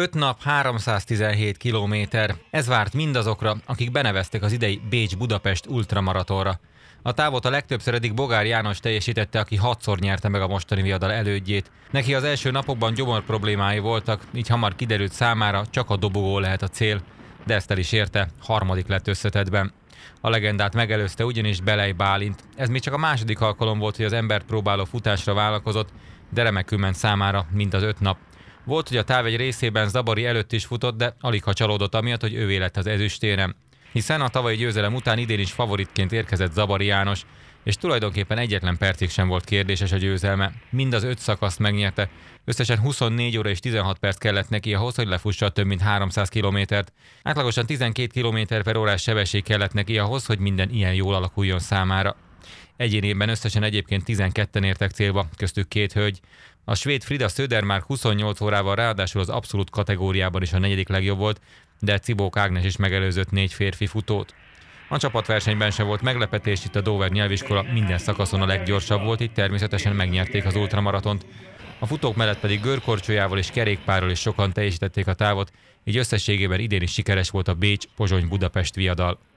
5 nap, 317 kilométer. Ez várt mindazokra, akik beneveztek az idei Bécs-Budapest ultramaratonra. A távot a legtöbbször eddig Bogár János teljesítette, aki hatszor nyerte meg a mostani viadal elődjét. Neki az első napokban gyomor problémái voltak, így hamar kiderült számára, csak a dobogó lehet a cél. De ezt el is érte, harmadik lett összetetben. A legendát megelőzte ugyanis Belej Bálint. Ez még csak a második alkalom volt, hogy az ember próbáló futásra vállalkozott, de remekül ment számára, mint az öt nap, volt, hogy a táv egy részében Zabari előtt is futott, de alig ha csalódott amiatt, hogy ő lett az ezüstérem. Hiszen a tavalyi győzelem után idén is favoritként érkezett Zabari János, és tulajdonképpen egyetlen percig sem volt kérdéses a győzelme. Mind az öt szakaszt megnyerte. Összesen 24 óra és 16 perc kellett neki ahhoz, hogy lefussa több mint 300 kilométert. Átlagosan 12 km per órás sebesség kellett neki ahhoz, hogy minden ilyen jól alakuljon számára évben összesen egyébként 12-en értek célba, köztük két hölgy. A svéd Frida Söder már 28 órával ráadásul az abszolút kategóriában is a negyedik legjobb volt, de Cibók Ágnes is megelőzött négy férfi futót. A csapatversenyben sem volt meglepetés, itt a Dover nyelviskola minden szakaszon a leggyorsabb volt, itt természetesen megnyerték az ultramaratont. A futók mellett pedig görkorcsójával és kerékpárral is sokan teljesítették a távot, így összességében idén is sikeres volt a Bécs-Pozsony-Budapest viadal.